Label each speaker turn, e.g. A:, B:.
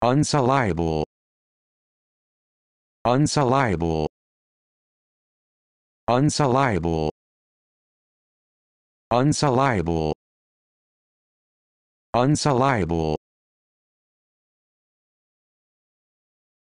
A: Unsoluble. Unsoluble. Unsoluble. Unsoluble. Unsoluble.